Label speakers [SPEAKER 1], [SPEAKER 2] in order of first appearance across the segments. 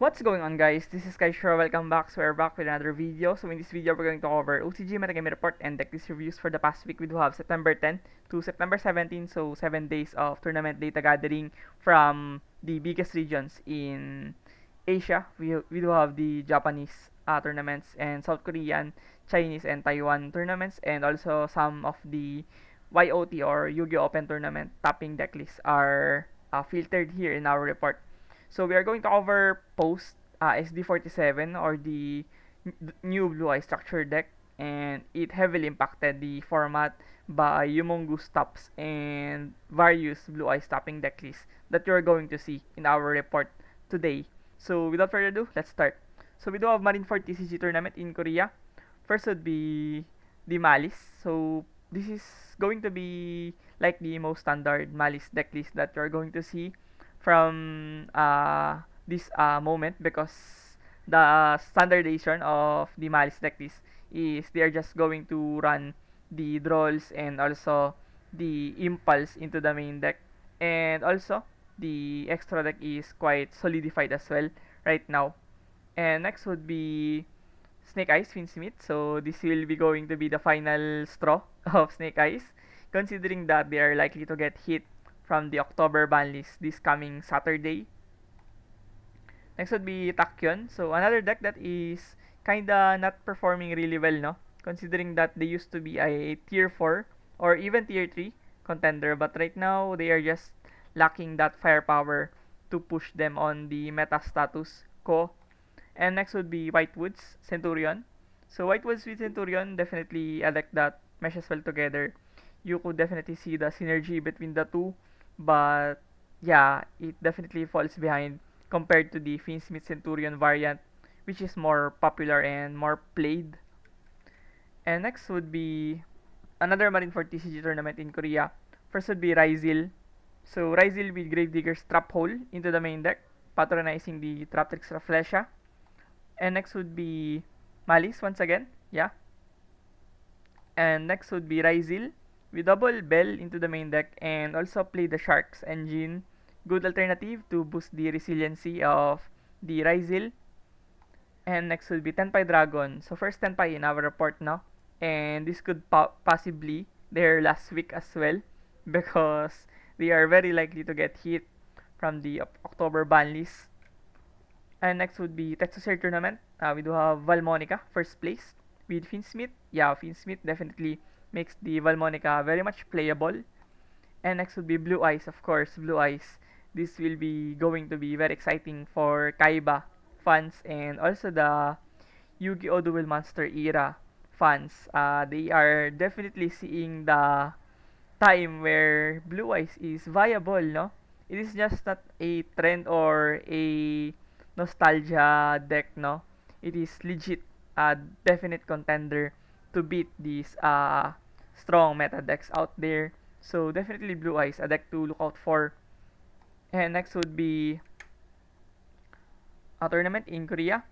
[SPEAKER 1] What's going on guys? This is Kai Welcome back. So we're back with another video. So in this video, we're going to cover OCG Metagame Report and Deck List Reviews for the past week. We do have September 10 to September 17. So 7 days of tournament data gathering from the biggest regions in Asia. We, we do have the Japanese uh, tournaments and South Korean, Chinese, and Taiwan tournaments. And also some of the YOT or Yu-Gi-Oh! Open Tournament tapping deck lists are uh, filtered here in our report. So we are going to cover post uh, SD47 or the new Blue Eye structure deck and it heavily impacted the format by humongous stops and various Blue Eye stopping deck lists that you're going to see in our report today. So without further ado, let's start. So we do have Marine 4 TCG tournament in Korea. First would be the Malice. So this is going to be like the most standard Malice deck list that you're going to see from uh, this uh, moment because the standardization of the malice deck is, is they're just going to run the draws and also the impulse into the main deck and also the extra deck is quite solidified as well right now and next would be snake eyes Smith. so this will be going to be the final straw of snake eyes considering that they are likely to get hit from the October ban list this coming Saturday. Next would be Takyon. So another deck that is kinda not performing really well, no? Considering that they used to be a tier 4 or even tier 3 contender, but right now they are just lacking that firepower to push them on the meta status ko. And next would be Whitewoods Centurion. So Whitewoods with Centurion definitely a deck that meshes well together. You could definitely see the synergy between the two but yeah, it definitely falls behind compared to the Smith Centurion variant, which is more popular and more played. And next would be another Marine for TCG tournament in Korea. First would be Ryzil. So Ryzil with Gravedigger's Trap Hole into the main deck, patronizing the Traptrix Raflesia. And next would be Malice once again, yeah. And next would be Ryzil we double Bell into the main deck and also play the Shark's Engine. Good alternative to boost the resiliency of the Ryzil. And next will be Tenpai Dragon. So first Tenpai in our report now. And this could po possibly their last week as well because they are very likely to get hit from the October ban list. And next would be Texas Air Tournament. Uh, we do have Valmonica, first place, with Finn Smith. Yeah, Finn Smith definitely makes the Valmonica very much playable. And next would be Blue Eyes, of course, Blue Eyes. This will be going to be very exciting for Kaiba fans and also the Yu-Gi-Oh! Duel Monster era fans. Uh, they are definitely seeing the time where Blue Eyes is viable, no? It is just not a trend or a nostalgia deck, no? It is legit, a definite contender to beat these uh, strong meta decks out there. So definitely Blue Eyes, a deck to look out for. And next would be a tournament in Korea.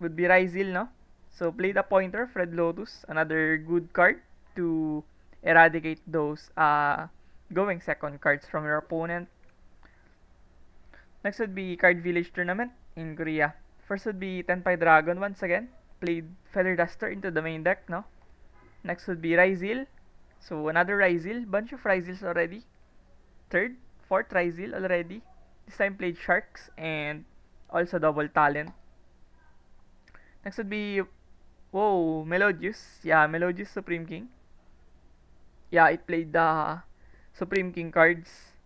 [SPEAKER 1] Would be Ryzil, no? So play the pointer, Fred Lotus, another good card to eradicate those uh, going second cards from your opponent. Next would be Card Village Tournament in Korea. First would be Tenpai Dragon once again played Feather Duster into the main deck, no? Next would be Rizil. So another Rizil. bunch of Rizils already. Third, fourth Rizil already. This time played Sharks and also double talent. Next would be Whoa, Melodius. Yeah, Melodius Supreme King. Yeah, it played the Supreme King cards.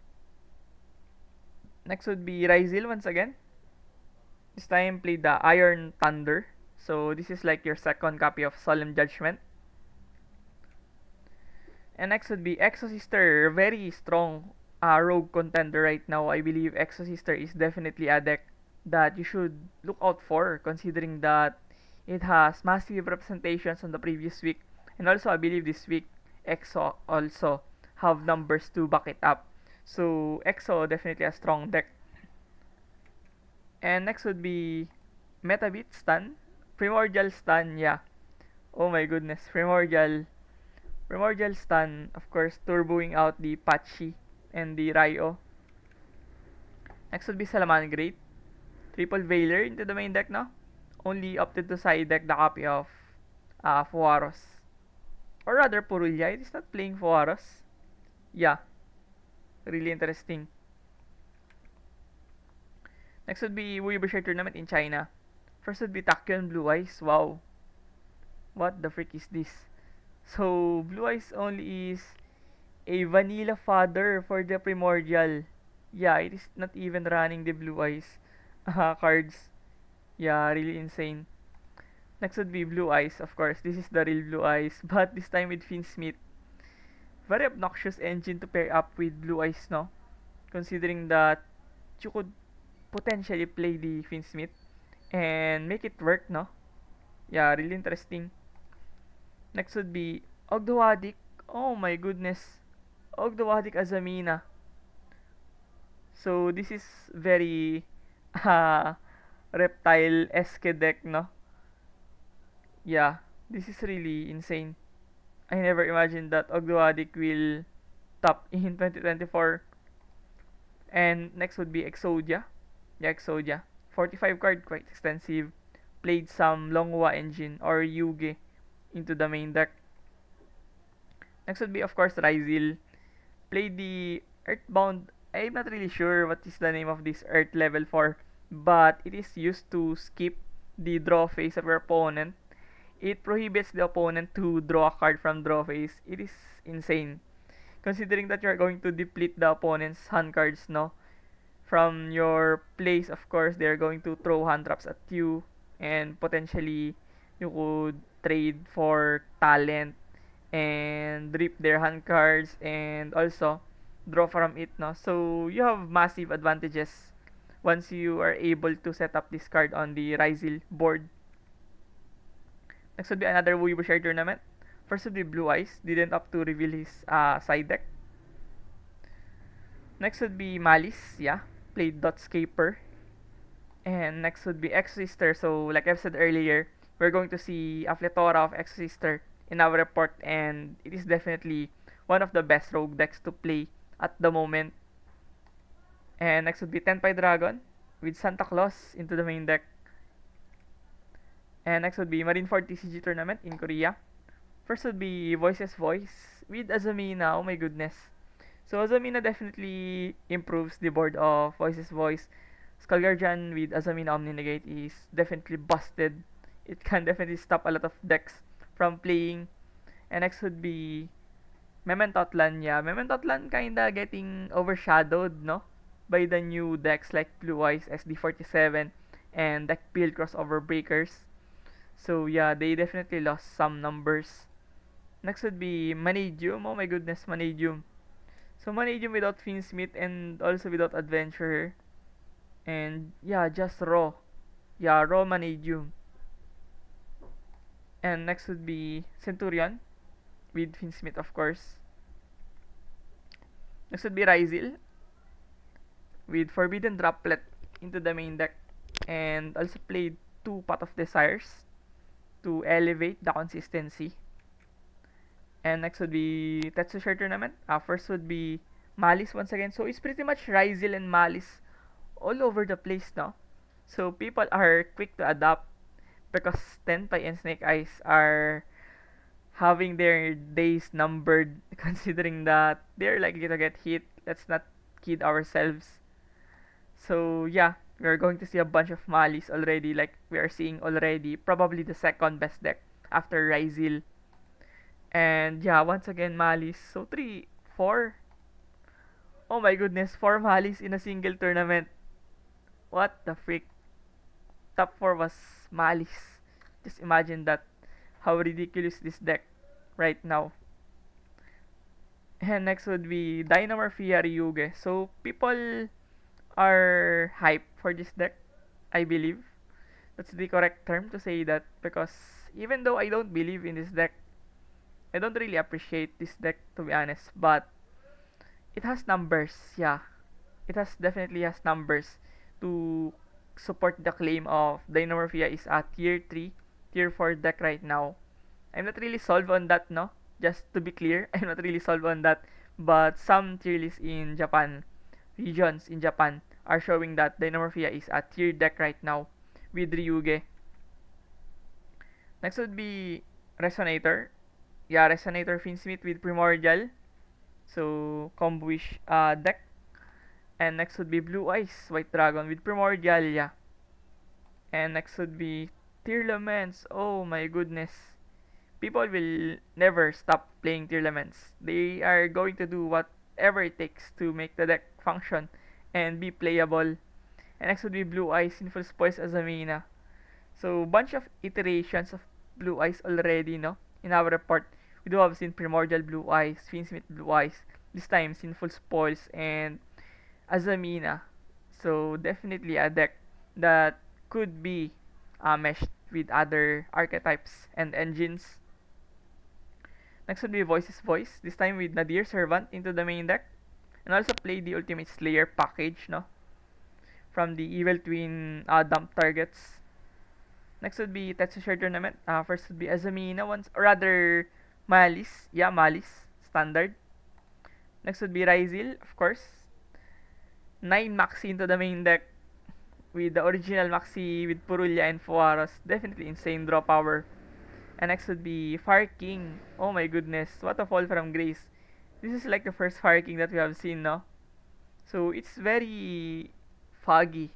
[SPEAKER 1] Next would be Rizil once again. This time played the Iron Thunder. So this is like your second copy of Solemn Judgment. And next would be Exosister, very strong uh, rogue contender right now. I believe Exosister is definitely a deck that you should look out for considering that it has massive representations on the previous week and also I believe this week EXO also have numbers to back it up. So EXO definitely a strong deck. And next would be Metabeat Stun. primordial stun, yeah. Oh my goodness, primordial. Primordial stun, of course, turboing out the Pachi and the Ryo. Next would be Salamangreat. Triple Veiler into the main deck, no? Only opted to side deck the copy of uh, Fuaros. Or rather, Purulia. It is not playing Fuaros. Yeah. Really interesting. Next would be Weavershire Tournament in China. First would be Takion Blue Eyes. Wow. What the freak is this? So, Blue Eyes only is a vanilla father for the Primordial. Yeah, it is not even running the Blue Eyes uh, cards. Yeah, really insane. Next would be Blue Eyes, of course. This is the real Blue Eyes, but this time with Finn Smith. Very obnoxious engine to pair up with Blue Eyes, no? Considering that you could potentially play the Finn Smith and make it work no yeah really interesting next would be Ogdowadik oh my goodness Ogdowadik Azamina. so this is very uh, ah, reptile esque deck no yeah this is really insane I never imagined that Ogdowadik will top in 2024 and next would be Exodia yeah Exodia 45 card, quite extensive. Played some Longwa engine or Yuge into the main deck. Next would be of course Ryzeal. Played the Earthbound. I'm not really sure what is the name of this Earth level for, but it is used to skip the draw phase of your opponent. It prohibits the opponent to draw a card from draw phase. It is insane. Considering that you're going to deplete the opponent's hand cards, no? from your place, of course, they're going to throw hand traps at you, and potentially you could trade for talent and rip their hand cards and also draw from it no so you have massive advantages once you are able to set up this card on the Ryzil board next would be another Weaver Share tournament first would be Blue Eyes didn't have to reveal his uh, side deck next would be Malice yeah played Dotscaper. And next would be Exorcister. So like I've said earlier, we're going to see a plethora of Exorcister in our report and it is definitely one of the best rogue decks to play at the moment. And next would be Tenpai Dragon with Santa Claus into the main deck. And next would be Marine 4 TCG Tournament in Korea. First would be Voices Voice with Azumi now, my goodness. So Azamina definitely improves the board of Voice's voice. Skullguardian with Azamina Omninegate is definitely busted. It can definitely stop a lot of decks from playing. And next would be Mementotlan, yeah. Mementotlan kinda getting overshadowed, no? By the new decks like Blue Eyes, SD47, and Deck Peel Crossover Breakers. So yeah, they definitely lost some numbers. Next would be Manidium. Oh my goodness, Manidium. So manage without Finn Smith and also without Adventurer. And yeah, just Raw. Yeah, Raw Manadium. And next would be Centurion. With Finn Smith, of course. Next would be Ryzil. With Forbidden Droplet into the main deck. And also played two Path of Desires to elevate the consistency and next would be Share tournament. Uh, first would be Malice once again. So it's pretty much Ryzel and Malice all over the place now. So people are quick to adapt because Tenpai and Snake Eyes are having their days numbered considering that they're likely to get hit. Let's not kid ourselves. So yeah, we're going to see a bunch of Malice already like we are seeing already. Probably the second best deck after Ryzel and yeah, once again, Malis. So, three, four. Oh my goodness, four Malis in a single tournament. What the freak? Top four was Malis. Just imagine that. How ridiculous this deck right now. And next would be Dynamorphia Ryuge. So, people are hype for this deck, I believe. That's the correct term to say that because even though I don't believe in this deck, I don't really appreciate this deck to be honest, but it has numbers, yeah. It has definitely has numbers to support the claim of Dynamorphia is a tier 3, tier 4 deck right now. I'm not really solved on that, no? Just to be clear, I'm not really solved on that. But some tier lists in Japan, regions in Japan, are showing that Dynamorphia is a tier deck right now with Ryuge. Next would be Resonator. Yeah, resonator Finsmith with Primordial. So, Comboish uh, deck. And next would be Blue Eyes, White Dragon with primordial, yeah. And next would be Tear Laments. Oh my goodness. People will never stop playing Tear Laments. They are going to do whatever it takes to make the deck function and be playable. And next would be Blue Eyes, Sinful Spoils Azamina. So, bunch of iterations of Blue Eyes already, no? In our report. We do have seen Primordial Blue Eyes, Finsmith Blue Eyes, this time Sinful Spoils, and Azamina. So definitely a deck that could be uh, meshed with other archetypes and engines. Next would be Voice's Voice, this time with Nadir Servant into the main deck. And also play the Ultimate Slayer package, no? From the Evil Twin uh, dump targets. Next would be Tetsu Share Tournament. Uh, first would be Azamina once, or rather Malis, yeah, Malis, standard. Next would be Ryzeal, of course. 9 Maxi into the main deck with the original Maxi with Purulia and Fuaros. Definitely insane draw power. And next would be Fire King. Oh my goodness, what a fall from grace. This is like the first Fire King that we have seen, no? So it's very foggy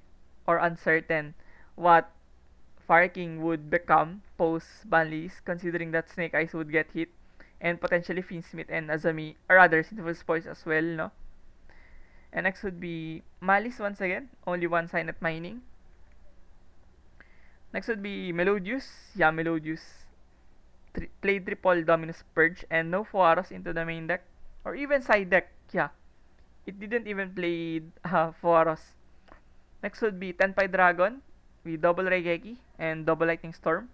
[SPEAKER 1] or uncertain what Fire King would become post Banlis, considering that Snake Eyes would get hit and potentially Smith and Azami are other sinful spoils as well, no? And next would be Malice once again, only one sign at mining. Next would be Melodius, yeah Melodius. Tri play triple Dominus Purge and no Fuaros into the main deck or even side deck, yeah. It didn't even play uh, Fuaros. Next would be Tenpai Dragon with double Regeki and double Lightning Storm.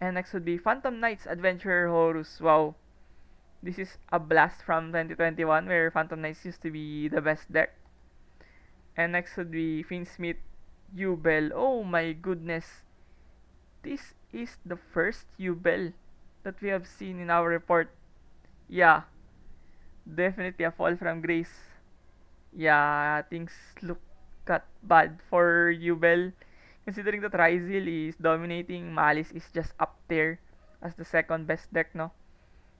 [SPEAKER 1] And next would be Phantom Knights Adventure Horus. Wow. This is a blast from 2021 where Phantom Knights used to be the best deck. And next would be Finsmith Jubel. Oh my goodness. This is the first Jubel that we have seen in our report. Yeah. Definitely a fall from grace. Yeah, things look got bad for Jubel considering that Rizil is dominating, Malice is just up there as the second best deck, no?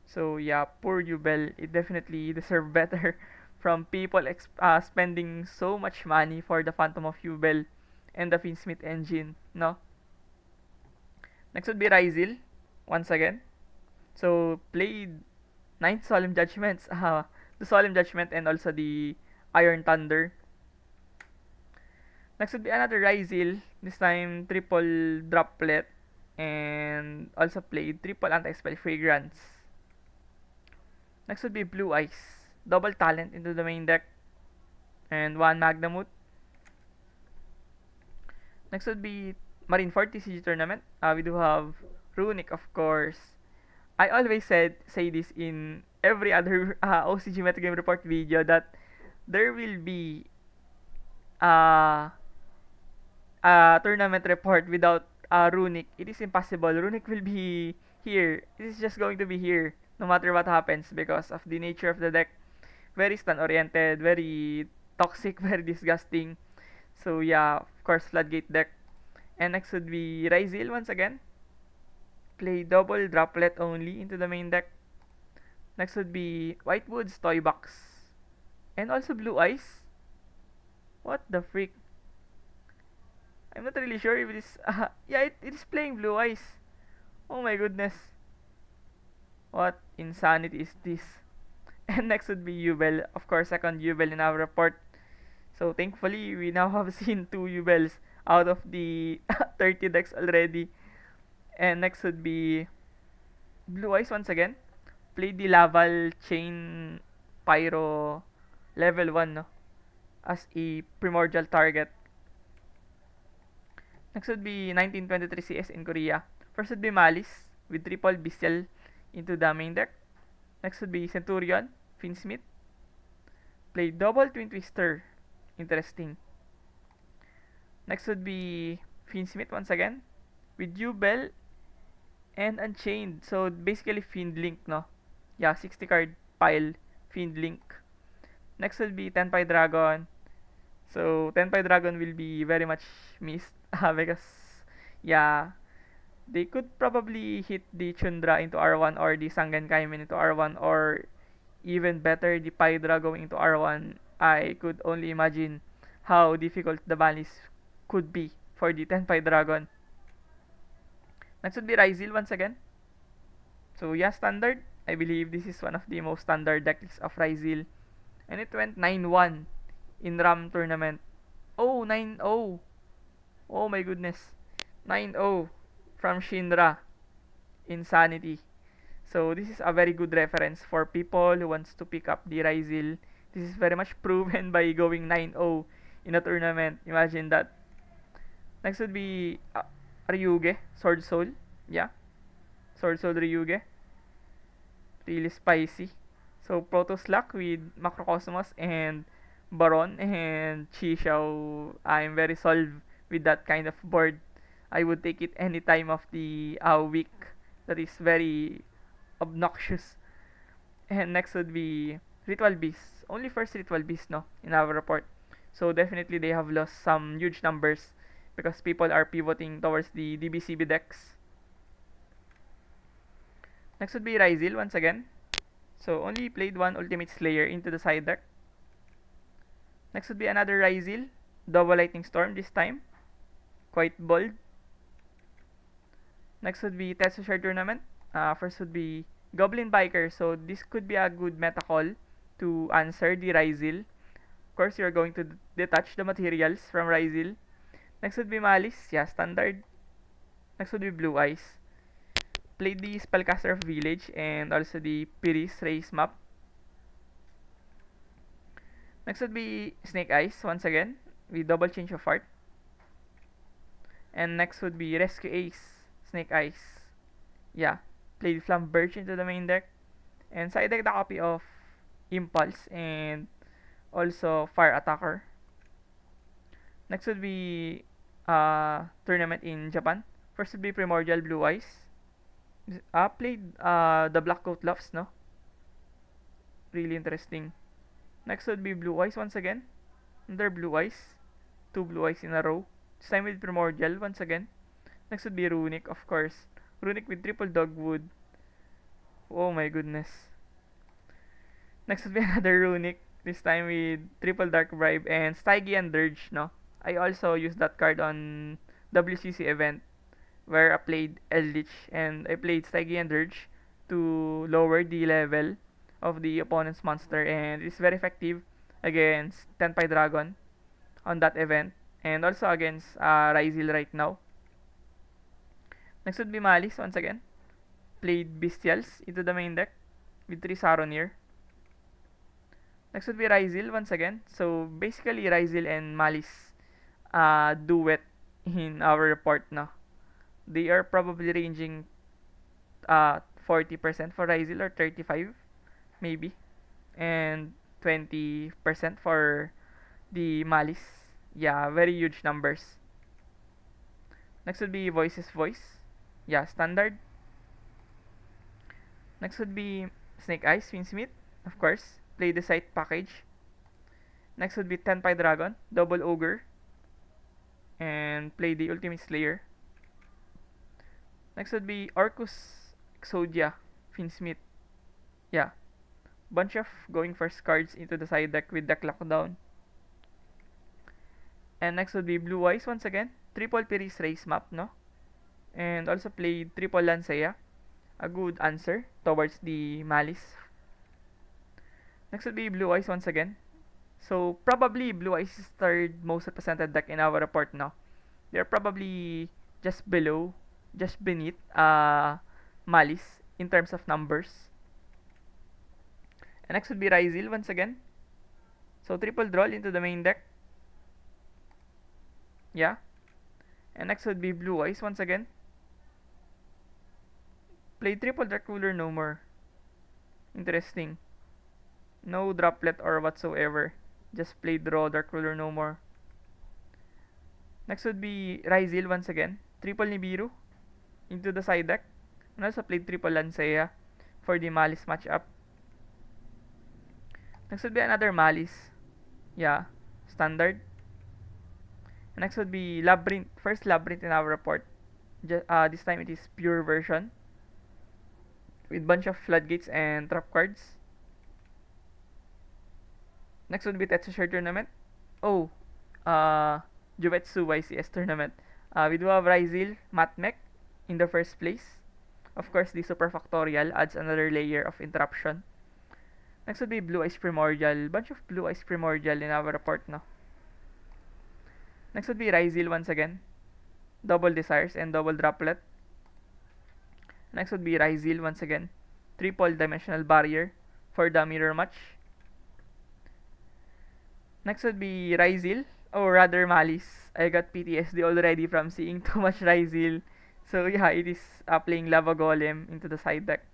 [SPEAKER 1] So yeah, poor Jubel, it definitely deserved better from people uh, spending so much money for the Phantom of Jubel and the Finsmith engine, no? Next would be Rizil, once again. So played Ninth Solemn Judgments, uh, the Solemn Judgment and also the Iron Thunder. Next would be another Rizil, this time, triple droplet and also played triple anti-spell fragrance. Next would be Blue Eyes. Double talent into the main deck and one Magnamoot. Next would be Marine 40 CG Tournament. Uh, we do have Runic, of course. I always said say this in every other uh, OCG metagame report video that there will be uh, uh, tournament report without uh, Runic, it is impossible. Runic will be here. It is just going to be here no matter what happens because of the nature of the deck. Very stun-oriented, very toxic, very disgusting. So yeah, of course, Floodgate deck. And next would be Ryzeal once again. Play double droplet only into the main deck. Next would be Whitewood's Toy Box. And also Blue Eyes. What the freak? I'm not really sure if it is... Uh, yeah, it, it is playing Blue Eyes. Oh my goodness. What insanity is this? And next would be Yubel. Of course, second Yubel in our report. So, thankfully, we now have seen two Yubels out of the 30 decks already. And next would be Blue Eyes once again. Play the Laval Chain Pyro level 1 no? as a primordial target Next would be 1923 CS in Korea. First would be Malice with triple Bestial into the main deck. Next would be Centurion, Finsmith. Play double Twin Twister. Interesting. Next would be Finsmith once again with Jubel and Unchained. So basically Fiend Link, no? Yeah, 60 card pile Fiend Link. Next would be Tenpai Dragon, So Tenpai Dragon will be very much missed ah, because yeah, they could probably hit the Chundra into R1 or the Sangen Kaimen into R1 or even better the Pydra going into R1. I could only imagine how difficult the balance could be for the Tenpai Dragon. Next would be Ryzeal once again. So yeah, standard. I believe this is one of the most standard decks of Ryzeal. And it went 9-1 in RAM tournament. Oh, 9-0. Oh my goodness. 9-0 from Shinra. Insanity. So this is a very good reference for people who wants to pick up the Ryzil. This is very much proven by going 9-0 in a tournament. Imagine that. Next would be uh, Ryuge, Sword Soul. Yeah. Sword Soul Ryuge. Really spicy. So Proto Slack with Macrocosmos and Baron and Chi I am very solved with that kind of board. I would take it any time of the uh, week that is very obnoxious. And next would be Ritual Beast. Only first Ritual Beast, no, in our report. So definitely they have lost some huge numbers because people are pivoting towards the DBCB decks. Next would be Ryzeal once again. So only played one Ultimate Slayer into the side deck. Next would be another Rizil, double lightning storm this time. Quite bold. Next would be Tetsu Share Tournament. Uh, first would be Goblin Biker, so this could be a good meta call to answer the Rizil. Of course, you're going to detach the materials from Rizil. Next would be Malice, yeah, standard. Next would be Blue Eyes. Played the Spellcaster of Village and also the Piris race map Next would be Snake Eyes, once again, with double change of heart. And next would be Rescue Ace, Snake Eyes. Yeah, played Flamberge into the main deck. And side deck the copy of Impulse and also Fire Attacker. Next would be uh, Tournament in Japan. First would be Primordial Blue Eyes. I ah, played uh, the Black Coat Loves, no? Really interesting. Next would be blue eyes once again. Another blue eyes. Two blue eyes in a row. This time with primordial once again. Next would be runic, of course. Runic with triple dogwood. Oh my goodness. Next would be another runic. This time with triple dark bribe and Stygi and Dirge, no? I also used that card on WCC event where I played Eldritch and I played Stygi and Dirge to lower the level of the opponent's monster and it is very effective against Tenpai Dragon on that event and also against uh, right now. Next would be Malice once again. Played Bestials into the main deck with 3 Saronir. Next would be Rizil once again. So basically Rizil and Malice uh, duet in our report now. They are probably ranging uh, 40% for Rizil or 35 maybe and 20% for the malice yeah very huge numbers next would be voices voice yeah standard next would be snake eyes winsmith of course play the site package next would be tenpai dragon double ogre and play the ultimate slayer next would be orcus exodia Smith. yeah bunch of going first cards into the side deck with deck lockdown. And next would be Blue Eyes once again. Triple Piris race map, no? And also played Triple Lancea. A good answer towards the Malice. Next would be Blue Eyes once again. So, probably Blue Eyes is third most represented deck in our report now. They're probably just below, just beneath uh, Malice in terms of numbers. And next would be Ryzeal once again. So triple draw into the main deck. Yeah. And next would be Blue Eyes once again. Play triple Dark ruler no more. Interesting. No droplet or whatsoever. Just play draw dark ruler no more. Next would be Ryzeal once again. Triple Nibiru into the side deck. And also played triple Lancea for the Malice matchup. Next would be another malice. Yeah, standard. Next would be labyrinth. First labyrinth in our report. Just, uh, this time it is pure version with bunch of floodgates and trap cards. Next would be Tetsushire tournament. Oh, uh, Juvetsu YCS tournament. Uh, we do have Ryzil, Matmech in the first place. Of course, the super factorial adds another layer of interruption Next would be Blue Eyes Primordial. Bunch of Blue Eyes Primordial in our report no? Next would be Ryzeal once again. Double Desires and Double Droplet. Next would be Ryzeal once again. Triple Dimensional Barrier for the Mirror Match. Next would be Ryzeal, or oh, rather Malice. I got PTSD already from seeing too much Ryzeal. So yeah, it is uh, playing Lava Golem into the side deck.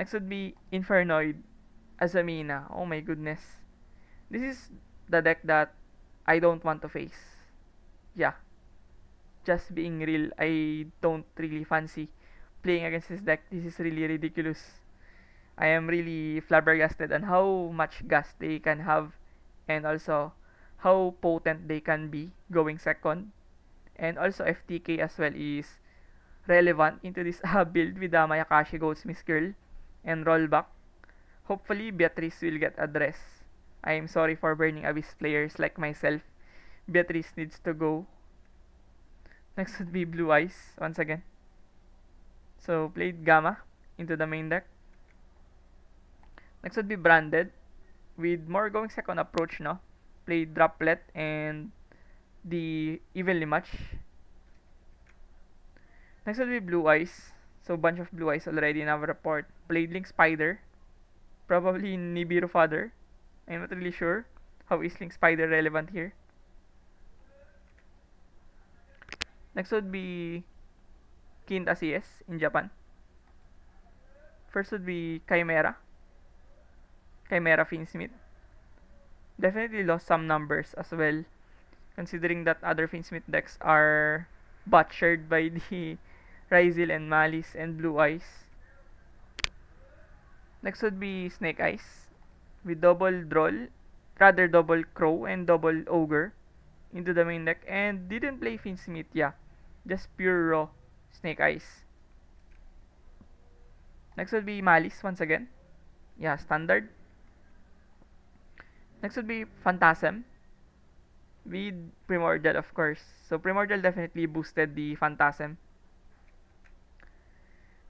[SPEAKER 1] Next would be Infernoid, Azamina. Oh my goodness. This is the deck that I don't want to face. Yeah. Just being real, I don't really fancy playing against this deck. This is really ridiculous. I am really flabbergasted on how much gas they can have and also how potent they can be going second. And also FTK as well is relevant into this uh, build with the Mayakashi Miss Girl. and roll back. Hopefully, Beatrice will get addressed. I am sorry for burning abyss players like myself. Beatrice needs to go. Next would be Blue Eyes, once again. So, played Gamma into the main deck. Next would be Branded, with more going second approach, no? Played Droplet and the Evenly Match. Next would be Blue Eyes, so bunch of blue eyes already in our report. Blade Link Spider. Probably Nibiru Father. I'm not really sure how is Link Spider relevant here. Next would be Kind Acies in Japan. First would be Chimera. Chimera Finsmith. Definitely lost some numbers as well. Considering that other Finsmith decks are butchered by the Rizal and Malice and Blue Eyes. Next would be Snake Eyes with double Droll, rather double Crow and double Ogre into the main deck and didn't play Finsmith, yeah. Just pure raw Snake Eyes. Next would be Malice once again. Yeah, standard. Next would be Phantasm with Primordial of course. So Primordial definitely boosted the Phantasm.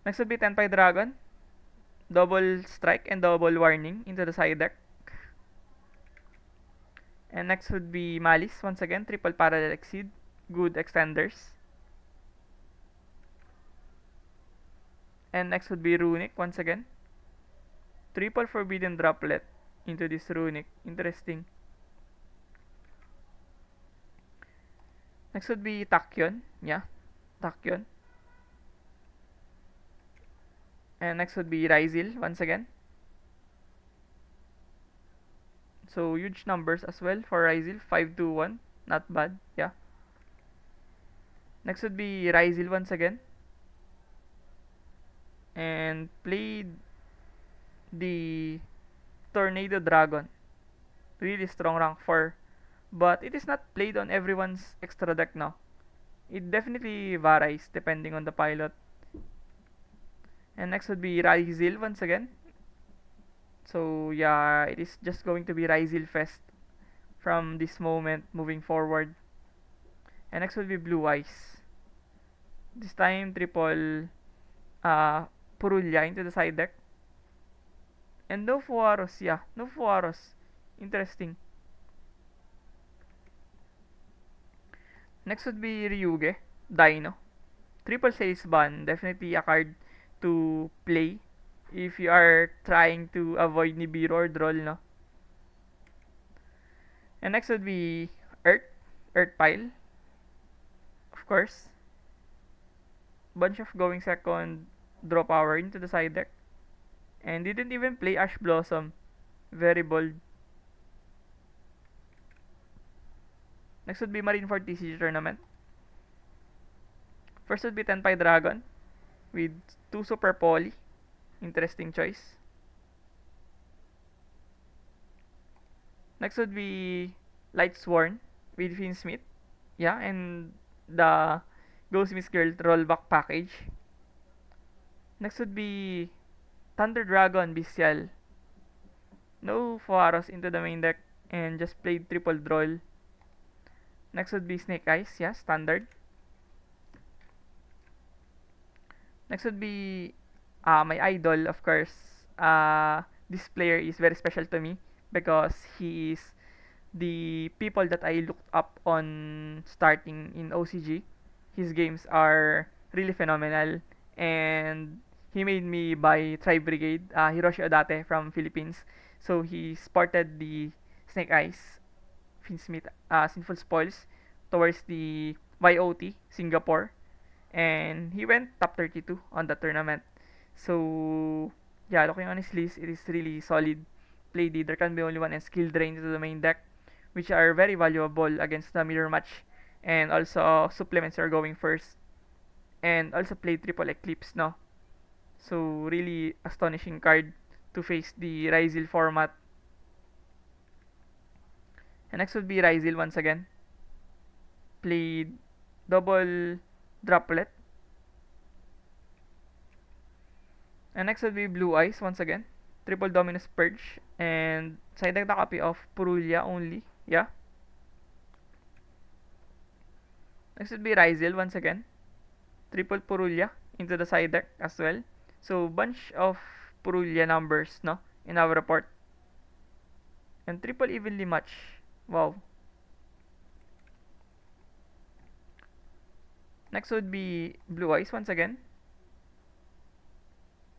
[SPEAKER 1] Next would be Tenpai Dragon. Double strike and double warning into the side deck. And next would be Malice. Once again, triple parallel exceed. Good extenders. And next would be Runic. Once again, triple forbidden droplet into this Runic. Interesting. Next would be Tachyon. Yeah, Tachyon. and next would be rise once again so huge numbers as well for rise 5 to 1 not bad yeah next would be rise once again and play the tornado dragon really strong rank 4 but it is not played on everyone's extra deck now it definitely varies depending on the pilot and next would be Rizil once again so yeah it is just going to be Rizil Fest from this moment moving forward and next would be Blue Eyes this time triple uh, Purulia into the side deck and no Fuaros yeah no Fuaros interesting next would be Ryuge Dino triple says ban definitely a card to play if you are trying to avoid Nibiru or Droll, no? And next would be Earth, Earth Pile, of course. Bunch of going second, draw power into the side deck. And didn't even play Ash Blossom. Very bold. Next would be Marine for TCG Tournament. First would be Tenpai Dragon with 2 super poly. Interesting choice. Next would be Light Sworn with Finn Smith. Yeah, and the Ghost Miss Girl rollback package. Next would be Thunder Dragon Bestial. No Fuaros into the main deck and just played triple draw. Next would be Snake Eyes, yeah, standard. Next would be uh, my idol, of course. Uh, this player is very special to me because he is the people that I looked up on starting in OCG. His games are really phenomenal and he made me buy Tribe Brigade, uh, Hiroshi Odate from Philippines. So he sported the Snake Eyes, Finn Smith, uh, Sinful Spoils towards the YOT, Singapore. and he went top 32 on the tournament. So, yeah, looking on his list, it is really solid. Play the there can be only one and skill drain to the main deck, which are very valuable against the mirror match. And also, supplements are going first. And also play triple eclipse, no? So, really astonishing card to face the Ryzil format. And next would be Ryzil once again. Played double droplet and next would be blue eyes once again triple dominus purge and sided the copy of purulia only yeah next would be Ryzel once again triple purulia into the side deck as well so bunch of purulia numbers no in our report and triple evenly match wow Next would be Blue Eyes once again.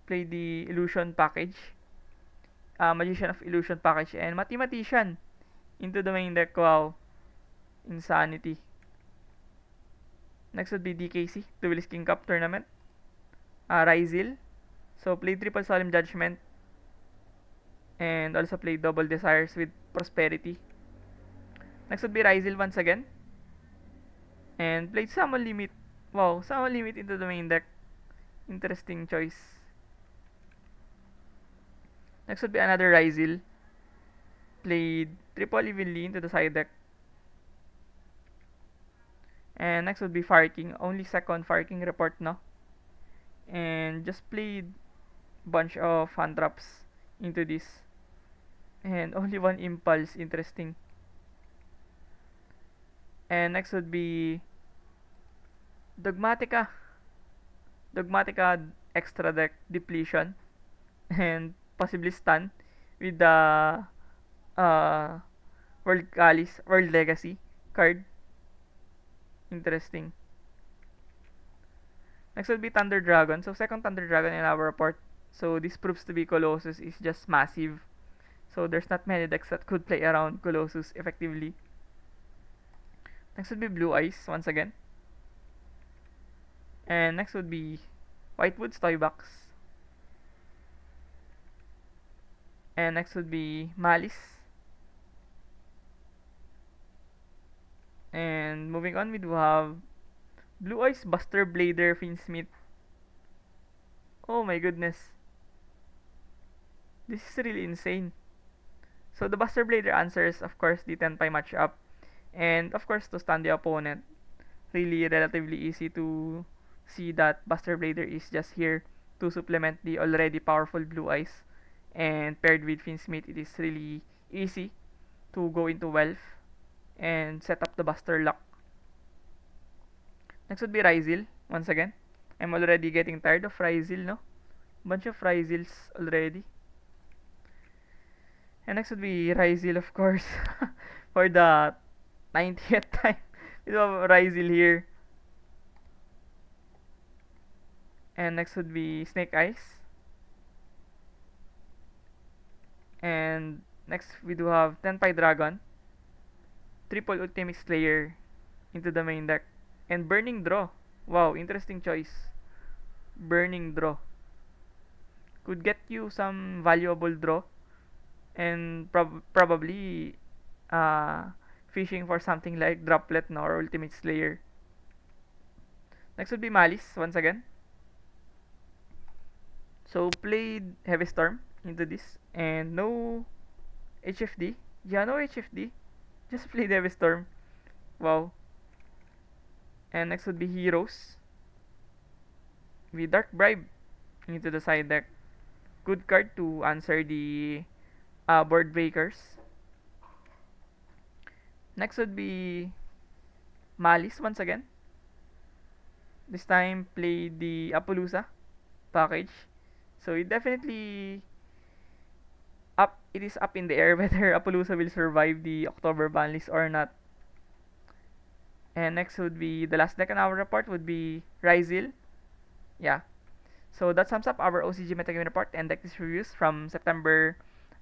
[SPEAKER 1] Play the Illusion package. Uh, Magician of Illusion package and Mathematician into the main deck. Wow. Insanity. Next would be DKC, Duelist King Cup Tournament. Uh, Ryzil. So play Triple Solemn Judgment. And also play Double Desires with Prosperity. Next would be Ryzil once again. And play Summon Limit Wow, somehow limit into the main deck. Interesting choice. Next would be another Ryzeal. Played triple evenly into the side deck. And next would be Farking. Only second Farking report no. And just played bunch of hand traps into this. And only one impulse, interesting. And next would be Dogmatica. Dogmatica extra deck depletion and possibly stun with the uh, World Calis, World Legacy card. Interesting. Next will be Thunder Dragon. So second Thunder Dragon in our report. So this proves to be Colossus is just massive. So there's not many decks that could play around Colossus effectively. Next would be Blue Eyes once again. And next would be Whitewood's Toy Box. And next would be Malice. And moving on, we do have Blue Eyes Buster Blader Smith. Oh my goodness. This is really insane. So the Buster Blader answers, of course, the Tenpai matchup. And of course, to stun the opponent. Really relatively easy to see that Buster Blader is just here to supplement the already powerful Blue Eyes. And paired with Finn Smith, it is really easy to go into Wealth and set up the Buster Lock. Next would be Rizil once again. I'm already getting tired of Rizil, no? Bunch of Rizils already. And next would be Rizil of course, for the 90th time. We have Rizil here and next would be Snake Eyes and next we do have Tenpai Dragon Triple Ultimate Slayer into the main deck and Burning Draw wow interesting choice Burning Draw could get you some valuable draw and prob probably uh, fishing for something like Droplet no, or Ultimate Slayer next would be Malice once again so play Heavy Storm into this and no HFD. Yeah, no HFD. Just play Heavy Storm. Wow. And next would be Heroes. With Dark Bribe into the side deck. Good card to answer the uh, board breakers. Next would be Malice once again. This time play the Appaloosa package so it definitely up it is up in the air whether Appaloosa will survive the October ban list or not. And next would be the last deck in our report would be Ryzil. Yeah. So that sums up our OCG metagaming report and deck list reviews from September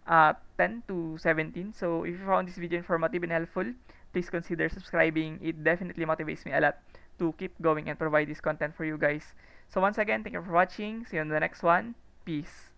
[SPEAKER 1] uh, 10 to 17. So if you found this video informative and helpful, please consider subscribing. It definitely motivates me a lot to keep going and provide this content for you guys. So once again, thank you for watching. See you in the next one peace.